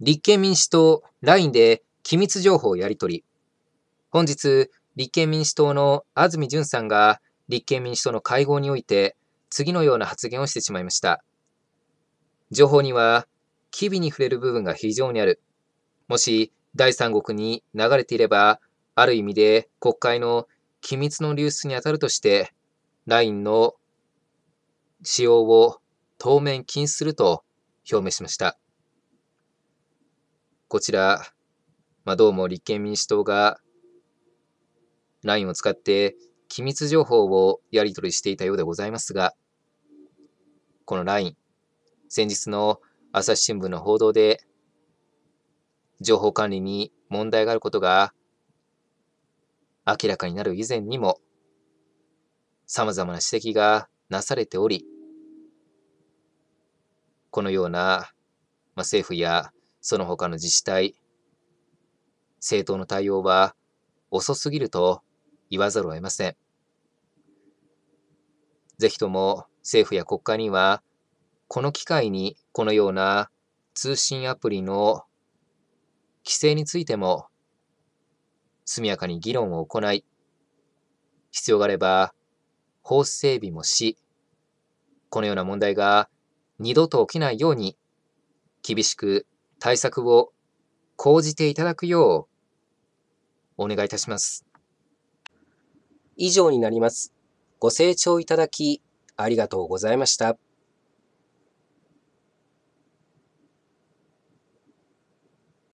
立憲民主党 LINE で機密情報をやり取り。本日、立憲民主党の安住淳さんが立憲民主党の会合において次のような発言をしてしまいました。情報には、機微に触れる部分が非常にある。もし、第三国に流れていれば、ある意味で国会の機密の流出にあたるとして、LINE の使用を当面禁止すると表明しました。こちら、まあ、どうも立憲民主党が LINE を使って機密情報をやり取りしていたようでございますが、この LINE、先日の朝日新聞の報道で、情報管理に問題があることが明らかになる以前にも、様々な指摘がなされており、このような、まあ、政府やその他の自治体、政党の対応は遅すぎると言わざるを得ません。ぜひとも政府や国会には、この機会にこのような通信アプリの規制についても速やかに議論を行い、必要があれば法整備もし、このような問題が二度と起きないように厳しく対策を講じていただくようお願いいたします。以上になります。ご清聴いただきありがとうございました。